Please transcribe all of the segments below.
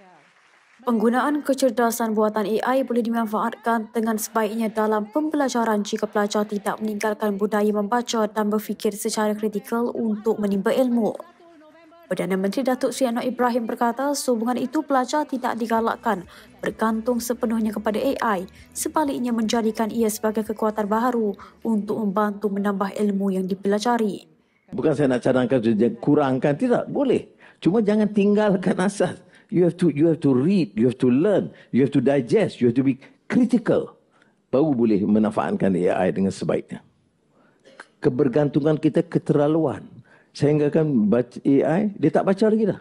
Ya. Penggunaan kecerdasan buatan AI boleh dimanfaatkan dengan sebaiknya dalam pembelajaran jika pelajar tidak meninggalkan budaya membaca dan berfikir secara kritikal untuk menimba ilmu. Perdana Menteri Datuk Sri Anwar Ibrahim berkata hubungan itu pelajar tidak digalakkan bergantung sepenuhnya kepada AI sebaliknya menjadikan ia sebagai kekuatan baru untuk membantu menambah ilmu yang dipelajari. Bukan saya nak cadangkan kurangkan, tidak boleh. Cuma jangan tinggalkan asas you have to you have to read, you have to learn, you have to digest, you have to be critical. Baru boleh menafaankan AI dengan sebaiknya. Kebergantungan kita keterlaluan. Saya ingatkan baca AI, dia tak baca lagi dah.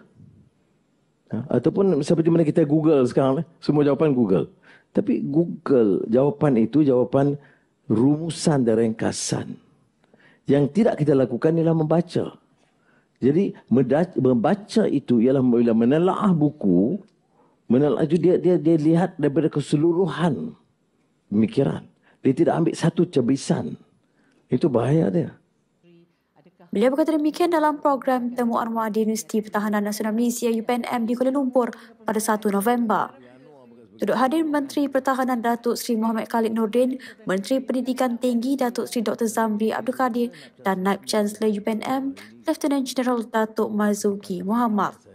Ha? Ataupun seperti mana kita Google sekarang, eh? semua jawapan Google. Tapi Google jawapan itu jawapan rumusan dan ringkasan. Yang tidak kita lakukan ialah membaca. Jadi membaca itu ialah bila menelaah buku, menelaah itu dia dia dia lihat daripada keseluruhan pemikiran. Dia tidak ambil satu cebisan. Itu bahaya dia. Beliau berkata demikian dalam program Temu Armada Universiti Pertahanan Nasional Malaysia UPNM di Kuala Lumpur pada 1 November. Duduk hadir Menteri Pertahanan Datuk Seri Muhammad Khalid Nordin, Menteri Pendidikan Tinggi Datuk Seri Dr. Zamri Abdul Kadir dan Naib Chancellor UPNM, Lieutenant General Datuk Mazuki Muhammad.